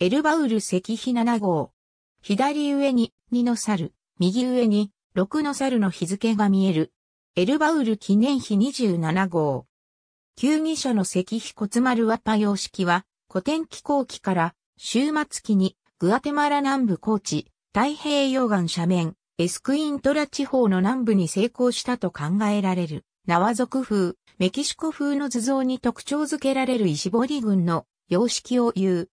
エルバウル石碑7号。左上に2の猿、右上に6の猿の日付が見える。エルバウル記念碑27号。旧義書の石碑骨丸ッパ様式は、古典紀候期から終末期にグアテマラ南部高地、太平洋岸斜面、エスクイントラ地方の南部に成功したと考えられる。縄族風、メキシコ風の図像に特徴づけられる石堀群の様式を言う。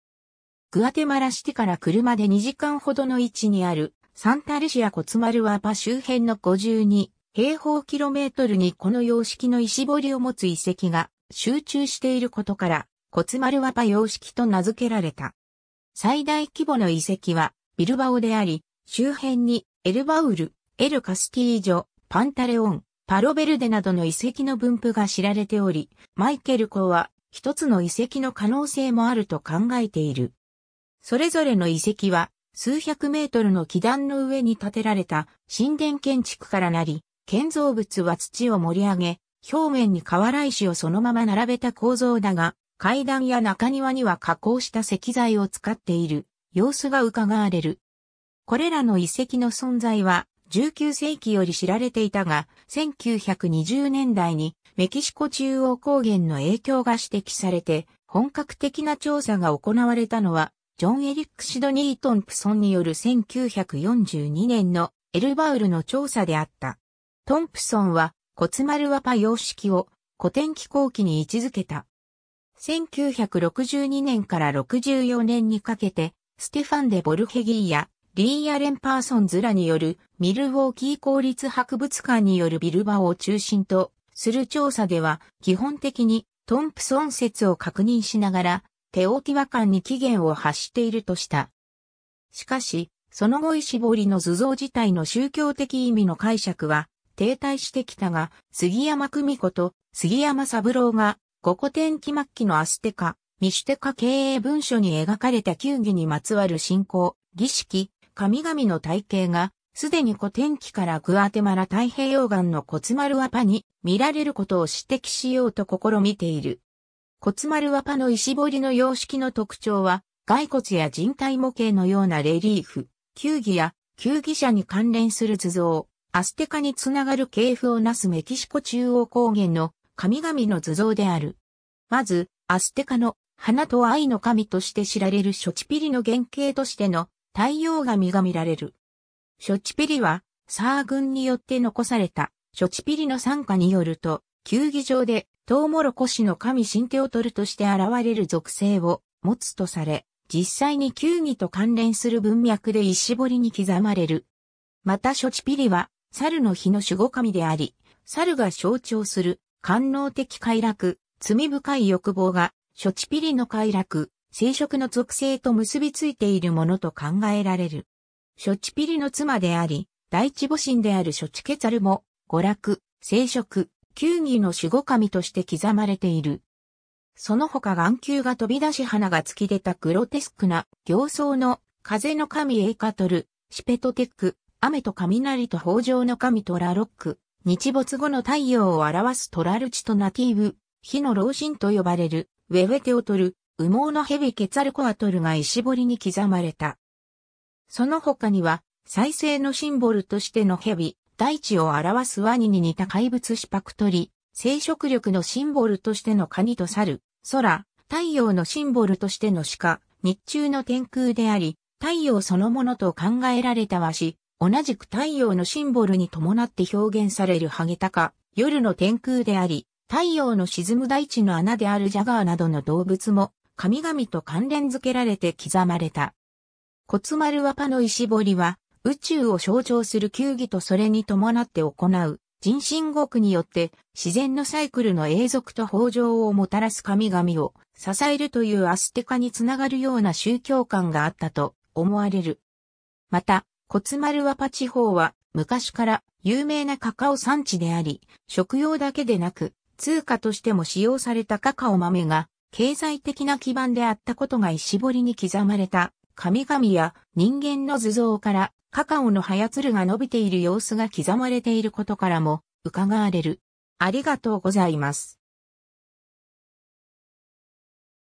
グアテマラシテから車で2時間ほどの位置にあるサンタルシアコツマルワパ周辺の52平方キロメートルにこの様式の石彫りを持つ遺跡が集中していることからコツマルワパ様式と名付けられた。最大規模の遺跡はビルバオであり、周辺にエルバウル、エルカスティージョ、パンタレオン、パロベルデなどの遺跡の分布が知られており、マイケル公は一つの遺跡の可能性もあると考えている。それぞれの遺跡は、数百メートルの基壇の上に建てられた神殿建築からなり、建造物は土を盛り上げ、表面に瓦石をそのまま並べた構造だが、階段や中庭には加工した石材を使っている様子が伺われる。これらの遺跡の存在は19世紀より知られていたが、1920年代にメキシコ中央高原の影響が指摘されて、本格的な調査が行われたのはジョン・エリック・シドニー・トンプソンによる1942年のエルバウルの調査であった。トンプソンはコツマルワパ様式を古典気候機に位置づけた。1962年から64年にかけて、ステファン・デ・ボルヘギーやリー・アレン・パーソンズらによるミルウォーキー公立博物館によるビルバを中心とする調査では基本的にトンプソン説を確認しながらテオティワカンに起源を発しているとした。しかし、その後石彫りの図像自体の宗教的意味の解釈は停滞してきたが、杉山久美子と杉山三郎が五古典期末期のアステカ、ミシュテカ経営文書に描かれた球技にまつわる信仰、儀式、神々の体系が、すでに古典期からグアテマラ太平洋岸のコツマルアパに見られることを指摘しようと試みている。骨丸はパの石彫りの様式の特徴は、骸骨や人体模型のようなレリーフ、球技や球技者に関連する図像、アステカにつながる系譜をなすメキシコ中央高原の神々の図像である。まず、アステカの花と愛の神として知られるショチピリの原型としての太陽神が見られる。ショチピリは、サー軍によって残された、ショチピリの参加によると、球技場でトウモロコシの神神ンテオトルとして現れる属性を持つとされ、実際に球技と関連する文脈で石彫りに刻まれる。また、ショチピリは、猿の日の守護神であり、猿が象徴する、官能的快楽、罪深い欲望が、ショチピリの快楽、生殖の属性と結びついているものと考えられる。ショチピリの妻であり、第一母神であるショチケザルも、娯楽、生殖、球技の守護神として刻まれている。その他眼球が飛び出し花が突き出たグロテスクな形相の風の神エイカトル、シペトテック、雨と雷と豊穣の神トラロック、日没後の太陽を表すトラルチとナティーブ、火の老神と呼ばれるウェウェテオトル、羽毛の蛇ケツァルコアトルが石彫りに刻まれた。その他には、再生のシンボルとしての蛇、大地を表すワニに似た怪物シパクトリ、生殖力のシンボルとしてのカニと猿、空、太陽のシンボルとしての鹿、日中の天空であり、太陽そのものと考えられた和紙、同じく太陽のシンボルに伴って表現されるハゲタカ、夜の天空であり、太陽の沈む大地の穴であるジャガーなどの動物も、神々と関連付けられて刻まれた。マルワパの石彫りは、宇宙を象徴する球技とそれに伴って行う人身国によって自然のサイクルの永続と豊穣をもたらす神々を支えるというアステカにつながるような宗教観があったと思われる。また、コツマルワパ地方は昔から有名なカカオ産地であり、食用だけでなく通貨としても使用されたカカオ豆が経済的な基盤であったことが石彫りに刻まれた神々や人間の図像からカカオの葉つるが伸びている様子が刻まれていることからも、伺われる。ありがとうございます。